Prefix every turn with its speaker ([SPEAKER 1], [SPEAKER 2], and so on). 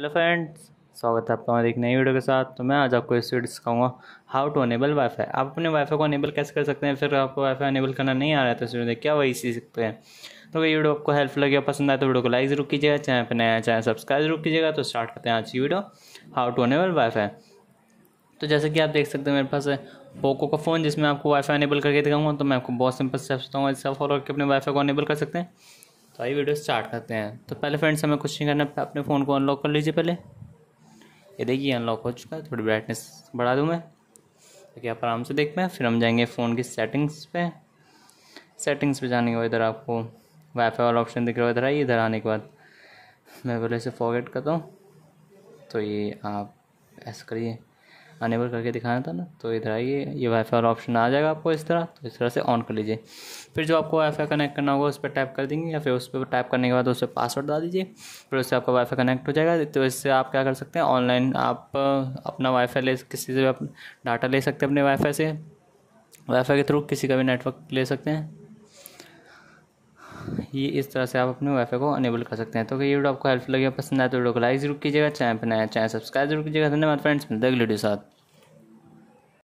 [SPEAKER 1] hello friends स्वागत है आपका हमारे एक नई वीडियो के साथ तो मैं आज आपको इस वीडियो सिखाऊंगा हाउ टू अनेबल वाईफाई आप अपने वाईफाई को अनेबल कैसे कर सकते हैं फिर आपको वाईफाई अनेबल करना नहीं आ रहा है तो इस वीडियो क्या वही सीख सकते हैं तो ये वीडियो आपको हेल्प लगे पसंद आए तो वीडियो को लाइक जरूर कीजिएगा चाहे पर नया चैनल सब्सक्राइब जरूर कीजिएगा तो स्टार्ट करते हैं आज की video how to enable WiFi तो जैसे कि आप देख सकते हैं मेरे पास पोको का फ़ोन जिसमें आपको वाईफाई अनेबल करके दिखाऊंगा तो मैं आपको बहुत सिंपल स्टेप्स बताऊँगा जिससे आप फॉलो करके अपने वाईफाई को अनेबल कर सकते हैं तो आई वीडियो स्टार्ट करते हैं तो पहले फ्रेंड्स हमें कुछ नहीं करना अपने फ़ोन को अनलॉक कर लीजिए पहले ये देखिए अनलॉक हो चुका है थोड़ी ब्राइटनेस बढ़ा दूँ मैं ताकि आप आराम से देख पाएँ फिर हम जाएंगे फ़ोन की सेटिंग्स पे सेटिंग्स पे जाने के बाद इधर आपको वाईफाई वाला ऑप्शन दिख रहा है इधर आइए इधर आने के बाद मैं पहले इसे फॉरगेट करता हूँ तो ये आप ऐसा करिए अनेबल करके दिखाना था ना तो इधर आइए ये वाईफाई वाला ऑप्शन आ जाएगा आपको इस तरह तो इस तरह से ऑन कर लीजिए फिर जो आपको वाईफाई कनेक्ट करना होगा उस पर टाइप कर देंगे या फिर उस पर टाइप करने के बाद उस पर पासवर्ड डाल दीजिए फिर उससे आपका वाईफाई कनेक्ट हो जाएगा तो इससे आप क्या कर सकते हैं ऑनलाइन आप अपना वाईफाई ले किसी से डाटा ले सकते हैं अपने वाईफाई से वाईफाई के थ्रू किसी का भी नेटवर्क ले सकते हैं ये इस तरह से आप अपने वाई को अनेबल कर सकते हैं तो ये वीडियो आपको हेल्पफुल लगे पसंद आए तो वीडियो को लाइक जरूर कीजिएगा चैनल पर नया चैनल सब्सक्राइब जरूर कीजिएगा धन्यवाद फ्रेंड्स मिलते हैं अगले वीडियो साथ